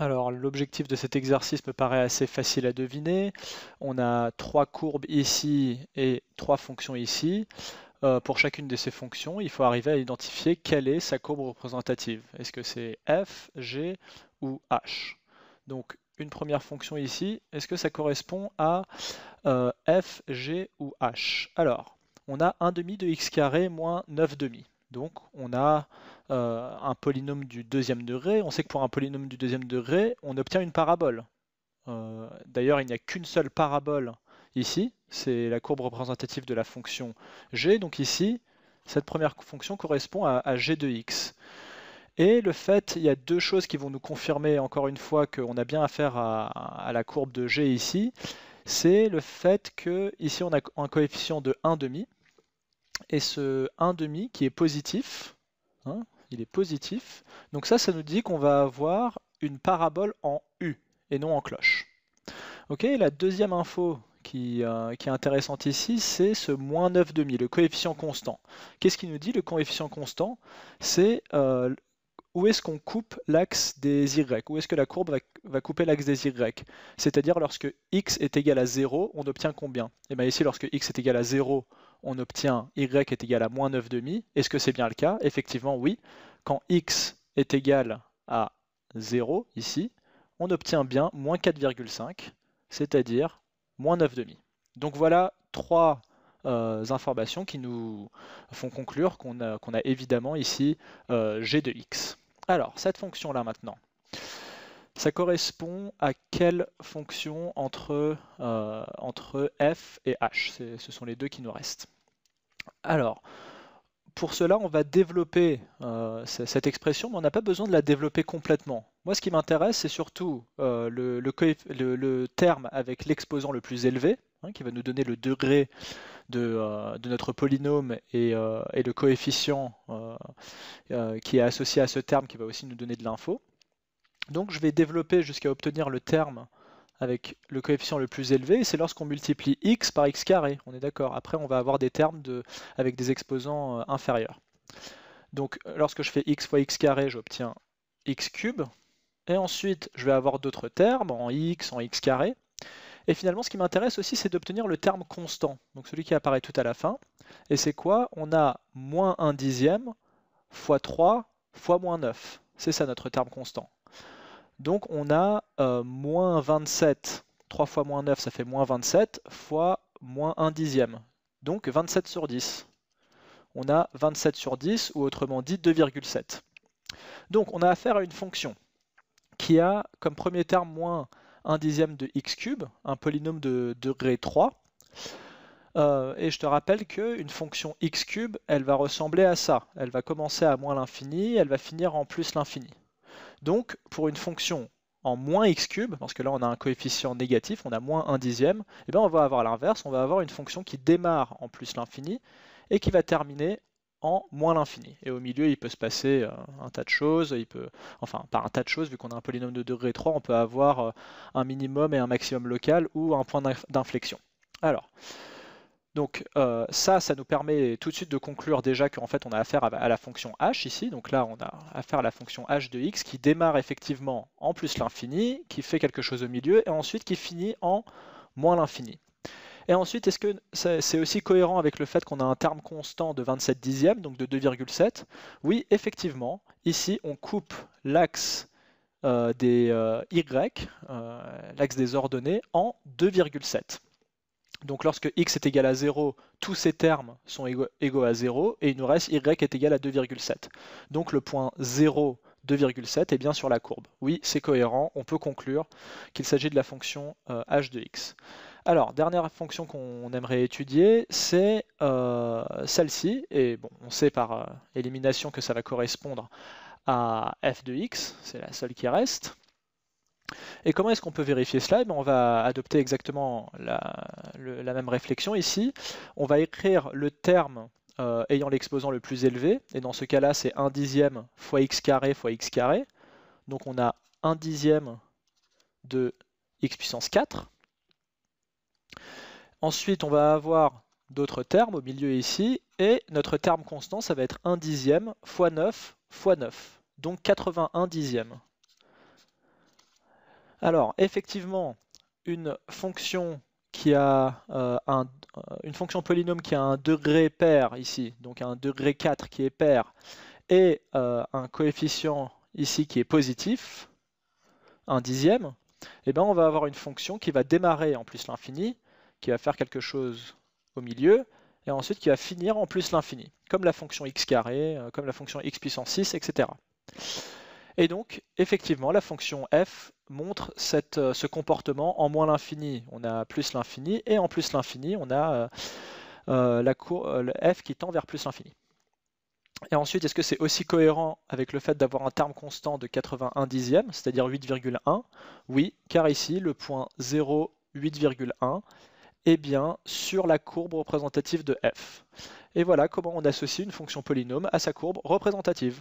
Alors l'objectif de cet exercice me paraît assez facile à deviner. On a trois courbes ici et trois fonctions ici. Euh, pour chacune de ces fonctions, il faut arriver à identifier quelle est sa courbe représentative. Est-ce que c'est f, g ou h Donc une première fonction ici, est-ce que ça correspond à euh, f, g ou h Alors, on a 1 demi de x carré moins 9 demi. Donc on a euh, un polynôme du deuxième degré. On sait que pour un polynôme du deuxième degré, on obtient une parabole. Euh, d'ailleurs, il n'y a qu'une seule parabole ici. C'est la courbe représentative de la fonction g. Donc ici, cette première fonction correspond à, g de x. Et le fait, il y a deux choses qui vont nous confirmer encore une fois qu'on a bien affaire à, la courbe de G ici. C'est le fait que ici on a un coefficient de demi, et ce 1,5 qui est positif, hein, il est positif, donc ça, ça nous dit qu'on va avoir une parabole en U et non en cloche. Ok, la deuxième info qui, euh, est intéressante ici, c'est ce moins 9,5, le coefficient constant. Qu'est-ce qui nous dit le coefficient constant C'est euh, où est-ce qu'on coupe l'axe des y Où est-ce que la courbe va, va couper l'axe des y C'est-à-dire lorsque x est égal à 0, on obtient combien Et eh bien ici, lorsque x est égal à 0, on obtient y est égal à moins demi. Est-ce que c'est bien le cas Effectivement, oui. Quand x est égal à 0, ici, on obtient bien moins 4,5, c'est-à-dire moins demi. Donc voilà trois euh, informations qui nous font conclure qu'on a, a, évidemment ici euh, g de x. Alors, cette fonction-là maintenant, ça correspond à quelle fonction entre, euh, entre f et h Ce sont les deux qui nous restent. Alors, pour cela, on va développer euh, cette expression, mais on n'a pas besoin de la développer complètement. Moi, ce qui m'intéresse, c'est surtout euh, le, terme avec l'exposant le plus élevé, hein, qui va nous donner le degré de, notre polynôme et le coefficient qui est associé à ce terme, qui va aussi nous donner de l'info. Donc je vais développer jusqu'à obtenir le terme avec le coefficient le plus élevé, c'est lorsqu'on multiplie x par x carré, on est d'accord. Après, on va avoir des termes avec des exposants euh, inférieurs. Donc euh, lorsque je fais x fois x carré, j'obtiens x cube. Et ensuite, je vais avoir d'autres termes en x, en x carré. Et finalement, ce qui m'intéresse aussi, c'est d'obtenir le terme constant, donc celui qui apparaît tout à la fin. Et c'est quoi On a moins 1 dixième fois 3 fois moins 9. C'est ça notre terme constant. Donc on a euh, moins 27, 3 fois moins 9, ça fait moins 27, fois moins 1 dixième. Donc 27 sur 10. On a 27 sur 10, ou autrement dit 2,7. Donc on a affaire à une fonction qui a comme premier terme moins 1 dixième de x cube, un polynôme de degré 3. Euh, et je te rappelle qu'une fonction x cube, elle va ressembler à ça. Elle va commencer à moins l'infini, elle va finir en plus l'infini. Donc pour une fonction en moins x cube, parce que là on a un coefficient négatif, on a moins 1 dixième, et eh bien on va avoir l'inverse, on va avoir une fonction qui démarre en plus l'infini et qui va terminer en moins l'infini. Et au milieu, il peut se passer euh, un tas de choses, il peut, enfin pas un tas de choses, vu qu'on a un polynôme de degré 3, on peut avoir euh, un minimum et un maximum local ou un point d'inflexion. Alors, donc euh, ça, ça nous permet tout de suite de conclure déjà qu'en fait on a affaire à, la fonction h ici. Donc là on a affaire à la fonction h de x qui démarre effectivement en plus l'infini, qui fait quelque chose au milieu et ensuite qui finit en moins l'infini. Et ensuite, est-ce que c'est aussi cohérent avec le fait qu'on a un terme constant de 27 dixièmes, donc de 2,7 Oui, effectivement, ici on coupe l'axe euh, des euh, y, l'axe des ordonnées en 2,7. Donc lorsque x est égal à 0, tous ces termes sont égaux, à 0 et il nous reste y est égal à 2,7. Donc le point 0, 2,7 est bien sur la courbe. Oui, c'est cohérent, on peut conclure qu'il s'agit de la fonction euh, h de x. Alors, dernière fonction qu'on aimerait étudier, c'est euh, celle-ci, et bon, on sait par euh, élimination que ça va correspondre à f de x, c'est la seule qui reste. Et comment est-ce qu'on peut vérifier cela eh ben, On va adopter exactement la, même réflexion ici. On va écrire le terme euh, ayant l'exposant le plus élevé, et dans ce cas-là, c'est 1 dixième fois x carré fois x carré. Donc on a 1 dixième de x puissance 4. Ensuite, on va avoir d'autres termes au milieu ici, et notre terme constant, ça va être 1 dixième fois 9 fois 9, donc 81 dixièmes. Alors, effectivement, une fonction qui a euh, euh, une fonction polynôme qui a un degré pair ici, donc un degré 4 qui est pair, et euh, un coefficient ici qui est positif, un dixième, eh bien on va avoir une fonction qui va démarrer en plus l'infini, qui va faire quelque chose au milieu, et ensuite qui va finir en plus l'infini, comme la fonction x carré, comme la fonction x puissance 6, etc. Et donc, effectivement, la fonction f montre euh, ce comportement en moins l'infini, on a plus l'infini, et en plus l'infini, on a euh, euh, la le f qui tend vers plus l'infini. Et ensuite, est-ce que c'est aussi cohérent avec le fait d'avoir un terme constant de 81 dixièmes, c'est-à-dire 8,1 Oui, car ici, le point 0,8,1 est bien sur la courbe représentative de f. Et voilà comment on associe une fonction polynôme à sa courbe représentative.